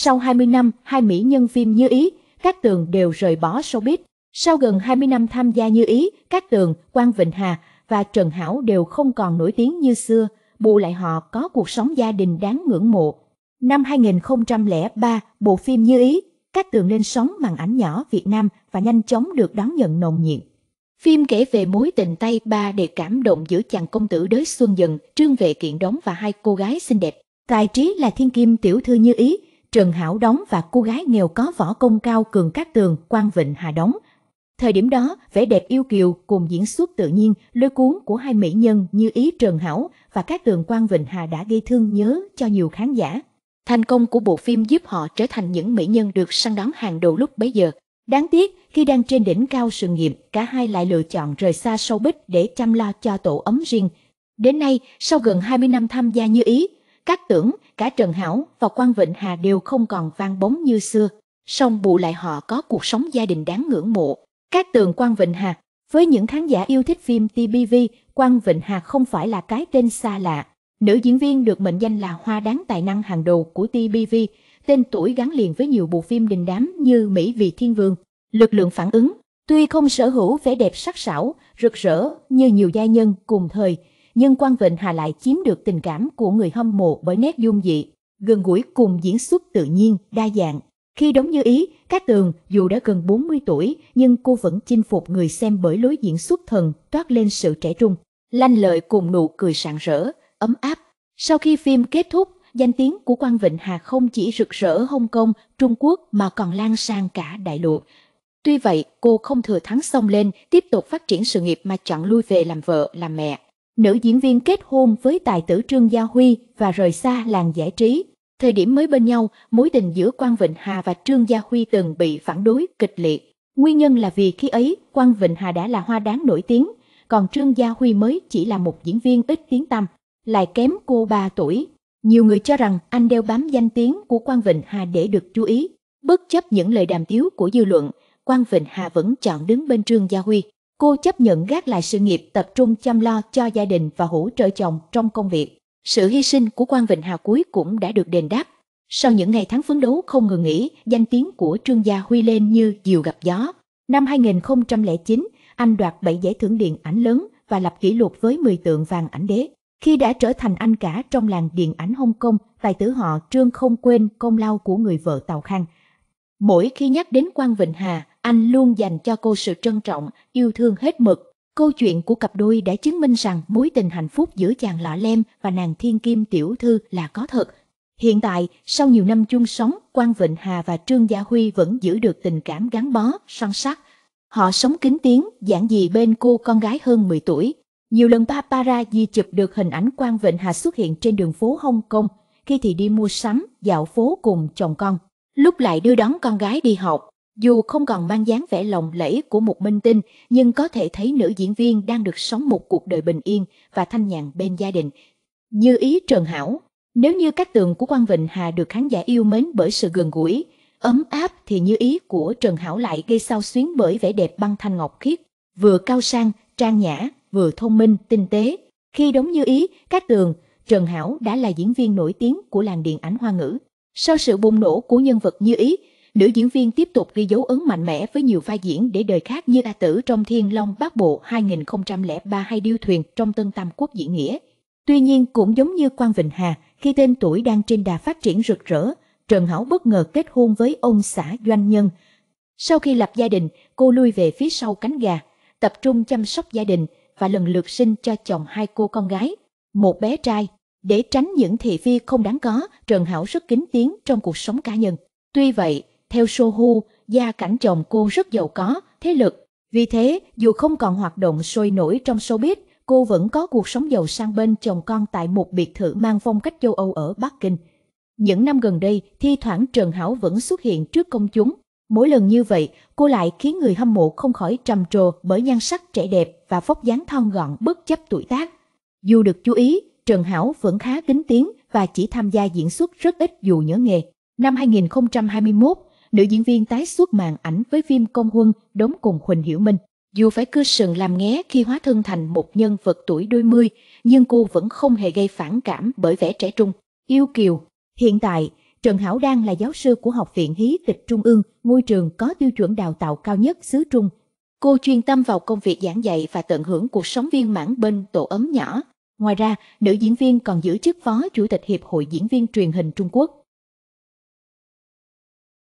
Sau 20 năm, hai mỹ nhân phim như ý, các tường đều rời bỏ showbiz. Sau gần 20 năm tham gia như ý, các tường, Quang Vịnh Hà và Trần Hảo đều không còn nổi tiếng như xưa, bù lại họ có cuộc sống gia đình đáng ngưỡng mộ. Năm 2003, bộ phim Như Ý, các tường lên sóng màn ảnh nhỏ Việt Nam và nhanh chóng được đón nhận nồng nhiệt. Phim kể về mối tình tay ba để cảm động giữa chàng công tử đới Xuân Dần, Trương Vệ Kiện Đống và hai cô gái xinh đẹp. Tài trí là thiên kim tiểu thư Như Ý, Trần Hảo đóng và cô gái nghèo có võ công cao cường Cát tường Quang Vịnh Hà đóng. Thời điểm đó, vẻ đẹp yêu kiều cùng diễn xuất tự nhiên, lôi cuốn của hai mỹ nhân như ý Trần Hảo và các tường Quang Vịnh Hà đã gây thương nhớ cho nhiều khán giả. Thành công của bộ phim giúp họ trở thành những mỹ nhân được săn đón hàng đầu lúc bấy giờ. Đáng tiếc, khi đang trên đỉnh cao sự nghiệp, cả hai lại lựa chọn rời xa sâu bích để chăm lo cho tổ ấm riêng. Đến nay, sau gần 20 năm tham gia như ý, các tưởng, cả Trần Hảo và Quan Vịnh Hà đều không còn vang bóng như xưa, song bù lại họ có cuộc sống gia đình đáng ngưỡng mộ. Các tường Quan Vịnh Hà Với những khán giả yêu thích phim TBV, Quan Vịnh Hà không phải là cái tên xa lạ. Nữ diễn viên được mệnh danh là hoa đáng tài năng hàng đầu của TBV, tên tuổi gắn liền với nhiều bộ phim đình đám như Mỹ vì thiên vương, lực lượng phản ứng. Tuy không sở hữu vẻ đẹp sắc sảo, rực rỡ như nhiều gia nhân cùng thời, nhưng Quang Vịnh Hà lại chiếm được tình cảm của người hâm mộ bởi nét dung dị, gần gũi cùng diễn xuất tự nhiên, đa dạng. Khi đóng như ý, các Tường dù đã gần 40 tuổi nhưng cô vẫn chinh phục người xem bởi lối diễn xuất thần toát lên sự trẻ trung, lanh lợi cùng nụ cười sảng rỡ, ấm áp. Sau khi phim kết thúc, danh tiếng của Quang Vịnh Hà không chỉ rực rỡ Hồng Kông, Trung Quốc mà còn lan sang cả đại lục. Tuy vậy, cô không thừa thắng xông lên, tiếp tục phát triển sự nghiệp mà chọn lui về làm vợ, làm mẹ nữ diễn viên kết hôn với tài tử Trương Gia Huy và rời xa làng giải trí. Thời điểm mới bên nhau, mối tình giữa Quang Vịnh Hà và Trương Gia Huy từng bị phản đối kịch liệt. Nguyên nhân là vì khi ấy, Quang Vịnh Hà đã là hoa đáng nổi tiếng, còn Trương Gia Huy mới chỉ là một diễn viên ít tiếng tăm, lại kém cô 3 tuổi. Nhiều người cho rằng anh đeo bám danh tiếng của Quang Vịnh Hà để được chú ý. Bất chấp những lời đàm tiếu của dư luận, Quang Vịnh Hà vẫn chọn đứng bên Trương Gia Huy. Cô chấp nhận gác lại sự nghiệp tập trung chăm lo cho gia đình và hỗ trợ chồng trong công việc. Sự hy sinh của Quang Vịnh Hà cuối cũng đã được đền đáp. Sau những ngày tháng phấn đấu không ngừng nghỉ, danh tiếng của Trương Gia Huy lên như diều gặp gió. Năm 2009, anh đoạt 7 giải thưởng điện ảnh lớn và lập kỷ lục với 10 tượng vàng ảnh đế. Khi đã trở thành anh cả trong làng điện ảnh Hong Kong, tài tử họ Trương không quên công lao của người vợ Tàu Khang. Mỗi khi nhắc đến Quang Vịnh Hà, anh luôn dành cho cô sự trân trọng, yêu thương hết mực. Câu chuyện của cặp đôi đã chứng minh rằng mối tình hạnh phúc giữa chàng lọ lem và nàng thiên kim tiểu thư là có thật. Hiện tại, sau nhiều năm chung sống, Quang Vịnh Hà và Trương Gia Huy vẫn giữ được tình cảm gắn bó, son sắc. Họ sống kín tiếng, giản dị bên cô con gái hơn 10 tuổi. Nhiều lần papara di chụp được hình ảnh Quang Vịnh Hà xuất hiện trên đường phố hồng kông khi thì đi mua sắm, dạo phố cùng chồng con, lúc lại đưa đón con gái đi học. Dù không còn mang dáng vẻ lộng lẫy của một minh tinh, nhưng có thể thấy nữ diễn viên đang được sống một cuộc đời bình yên và thanh nhàn bên gia đình. Như ý Trần Hảo, nếu như các tường của Quang Vịnh Hà được khán giả yêu mến bởi sự gần gũi, ấm áp thì như ý của Trần Hảo lại gây sao xuyến bởi vẻ đẹp băng thanh ngọc khiết, vừa cao sang, trang nhã, vừa thông minh, tinh tế. Khi đóng như ý, các tường, Trần Hảo đã là diễn viên nổi tiếng của làng điện ảnh hoa ngữ. Sau sự bùng nổ của nhân vật như ý, Nữ diễn viên tiếp tục ghi dấu ấn mạnh mẽ với nhiều vai diễn để đời khác như A Tử trong Thiên Long Bát Bộ 2003 hay Điêu Thuyền trong Tân Tam Quốc Diễn Nghĩa. Tuy nhiên cũng giống như Quang Vịnh Hà, khi tên tuổi đang trên đà phát triển rực rỡ, Trần Hảo bất ngờ kết hôn với ông xã doanh nhân. Sau khi lập gia đình, cô lui về phía sau cánh gà, tập trung chăm sóc gia đình và lần lượt sinh cho chồng hai cô con gái, một bé trai. Để tránh những thị phi không đáng có, Trần Hảo rất kín tiếng trong cuộc sống cá nhân. Tuy vậy, theo Sohu, gia cảnh chồng cô rất giàu có, thế lực. Vì thế, dù không còn hoạt động sôi nổi trong showbiz, cô vẫn có cuộc sống giàu sang bên chồng con tại một biệt thự mang phong cách châu Âu ở Bắc Kinh. Những năm gần đây, thi thoảng Trần Hảo vẫn xuất hiện trước công chúng. Mỗi lần như vậy, cô lại khiến người hâm mộ không khỏi trầm trồ bởi nhan sắc trẻ đẹp và vóc dáng thon gọn bất chấp tuổi tác. Dù được chú ý, Trần Hảo vẫn khá kính tiếng và chỉ tham gia diễn xuất rất ít dù nhớ nghề. Năm 2021, nữ diễn viên tái xuất màn ảnh với phim Công Huân đóng cùng Huỳnh Hiểu Minh. Dù phải cư sừng làm nghé khi hóa thân thành một nhân vật tuổi đôi mươi, nhưng cô vẫn không hề gây phản cảm bởi vẻ trẻ trung, yêu kiều. Hiện tại, Trần Hảo đang là giáo sư của Học viện Hí kịch Trung ương, ngôi trường có tiêu chuẩn đào tạo cao nhất xứ Trung. Cô chuyên tâm vào công việc giảng dạy và tận hưởng cuộc sống viên mãn bên tổ ấm nhỏ. Ngoài ra, nữ diễn viên còn giữ chức phó chủ tịch Hiệp hội Diễn viên Truyền hình Trung Quốc.